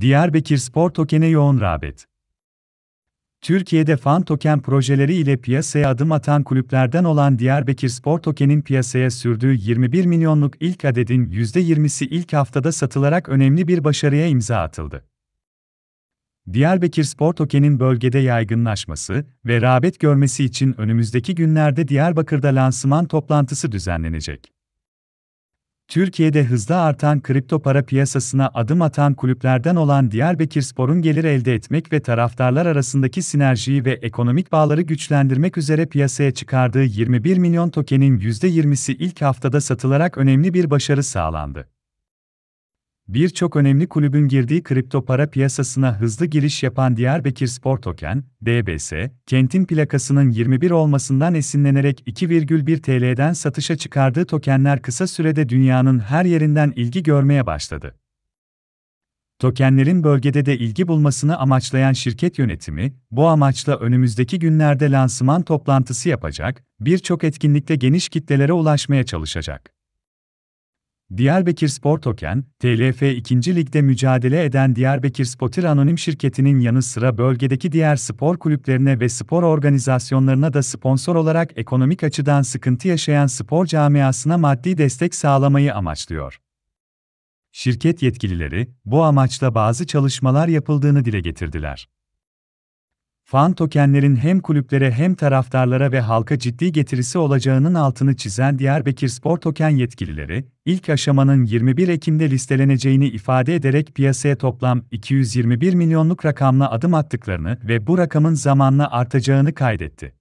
Diyarbakır Spor Token'e yoğun rağbet. Türkiye'de fan token projeleri ile piyasaya adım atan kulüplerden olan Diyarbakır Spor Token'in piyasaya sürdüğü 21 milyonluk ilk adedin %20'si ilk haftada satılarak önemli bir başarıya imza atıldı. Diyarbakır Spor Token'in bölgede yaygınlaşması ve rağbet görmesi için önümüzdeki günlerde Diyarbakır'da lansman toplantısı düzenlenecek. Türkiye'de hızla artan kripto para piyasasına adım atan kulüplerden olan Diyarbakır Spor'un gelir elde etmek ve taraftarlar arasındaki sinerjiyi ve ekonomik bağları güçlendirmek üzere piyasaya çıkardığı 21 milyon tokenin %20'si ilk haftada satılarak önemli bir başarı sağlandı. Birçok önemli kulübün girdiği kripto para piyasasına hızlı giriş yapan Diyarbakır Spor Token, DBS, kentin plakasının 21 olmasından esinlenerek 2,1 TL'den satışa çıkardığı tokenler kısa sürede dünyanın her yerinden ilgi görmeye başladı. Tokenlerin bölgede de ilgi bulmasını amaçlayan şirket yönetimi, bu amaçla önümüzdeki günlerde lansman toplantısı yapacak, birçok etkinlikte geniş kitlelere ulaşmaya çalışacak. Diyarbakır Spor Token, TLF 2. Lig'de mücadele eden Diyarbakır Spotir Anonim Şirketi'nin yanı sıra bölgedeki diğer spor kulüplerine ve spor organizasyonlarına da sponsor olarak ekonomik açıdan sıkıntı yaşayan spor camiasına maddi destek sağlamayı amaçlıyor. Şirket yetkilileri, bu amaçla bazı çalışmalar yapıldığını dile getirdiler fan tokenlerin hem kulüplere hem taraftarlara ve halka ciddi getirisi olacağının altını çizen Diyarbakır Spor Token yetkilileri, ilk aşamanın 21 Ekim'de listeleneceğini ifade ederek piyasaya toplam 221 milyonluk rakamla adım attıklarını ve bu rakamın zamanla artacağını kaydetti.